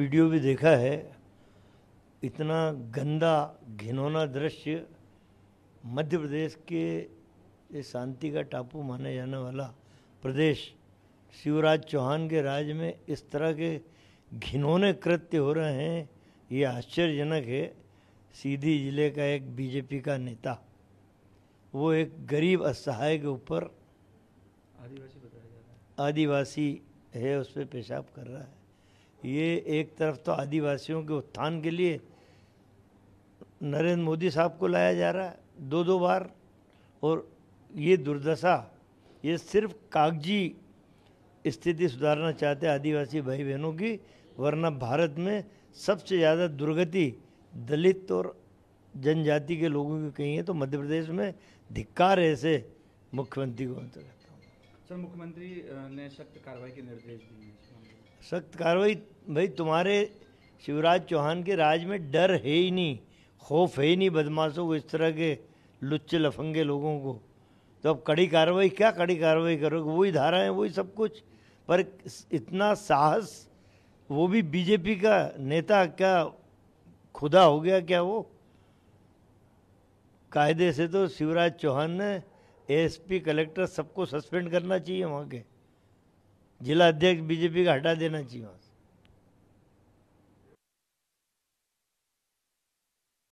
video भी देखा है इतना गंदा घिनौना दृश्य मध्य प्रदेश के शांति का टापू माने जाने वाला प्रदेश शिवराज चौहान के राज में इस तरह के घिनौने कृत्य हो रहे हैं ये आश्चर्यजनक है सीधी जिले का एक बीजेपी का नेता वो एक गरीब असहाय के ऊपर आदिवासी बताया जा रहा है आदिवासी है उस पर पेशाब कर रहा है ये एक तरफ तो आदिवासियों के उत्थान के लिए नरेंद्र मोदी साहब को लाया जा रहा है दो दो बार और ये दुर्दशा ये सिर्फ कागजी स्थिति सुधारना चाहते आदिवासी भाई बहनों की वरना भारत में सबसे ज़्यादा दुर्गति दलित और जनजाति के लोगों की कही है तो मध्य प्रदेश में धिक्कार ऐसे मुख्यमंत्री को अंतर करता हूँ सर मुख्यमंत्री ने सख्त कार्रवाई के निर्देश दिए सख्त कार्रवाई भाई तुम्हारे शिवराज चौहान के राज में डर है ही नहीं खौफ है ही नहीं बदमाशों को इस तरह के लुच्चे लफंगे लोगों को तो अब कड़ी कार्रवाई क्या कड़ी कार्रवाई करोगे वही धारा है वही सब कुछ पर इतना साहस वो भी बीजेपी का नेता क्या खुदा हो गया क्या वो कायदे से तो शिवराज चौहान ने एसपी कलेक्टर सबको सस्पेंड करना चाहिए वहाँ के जिला अध्यक्ष बीजेपी का हटा देना चाहिए वहाँ से